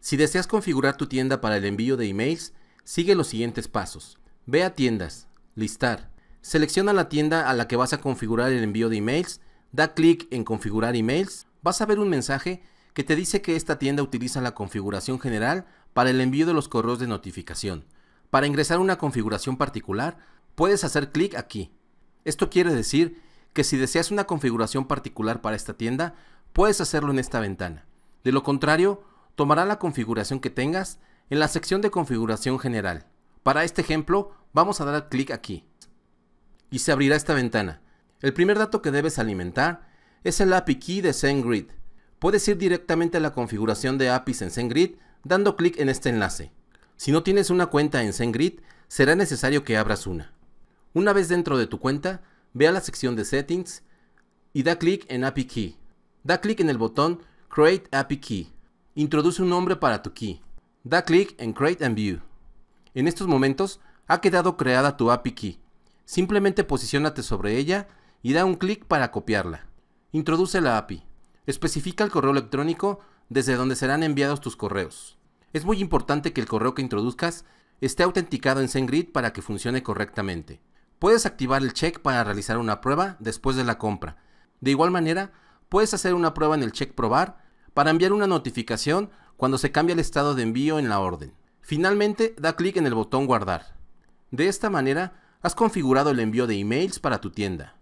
Si deseas configurar tu tienda para el envío de emails, sigue los siguientes pasos. Ve a tiendas, listar. Selecciona la tienda a la que vas a configurar el envío de emails, da clic en configurar emails, vas a ver un mensaje que te dice que esta tienda utiliza la configuración general para el envío de los correos de notificación. Para ingresar una configuración particular, puedes hacer clic aquí. Esto quiere decir que si deseas una configuración particular para esta tienda, puedes hacerlo en esta ventana. De lo contrario, tomará la configuración que tengas en la sección de configuración general. Para este ejemplo, vamos a dar clic aquí y se abrirá esta ventana. El primer dato que debes alimentar es el API Key de SendGrid. Puedes ir directamente a la configuración de APIs en SendGrid dando clic en este enlace. Si no tienes una cuenta en SendGrid, será necesario que abras una. Una vez dentro de tu cuenta, ve a la sección de Settings y da clic en API Key. Da clic en el botón Create API Key. Introduce un nombre para tu key. Da clic en Create and View. En estos momentos ha quedado creada tu API Key. Simplemente posicionate sobre ella y da un clic para copiarla. Introduce la API. Especifica el correo electrónico desde donde serán enviados tus correos. Es muy importante que el correo que introduzcas esté autenticado en SendGrid para que funcione correctamente. Puedes activar el check para realizar una prueba después de la compra. De igual manera, puedes hacer una prueba en el check probar para enviar una notificación cuando se cambia el estado de envío en la orden. Finalmente, da clic en el botón guardar. De esta manera, has configurado el envío de emails para tu tienda.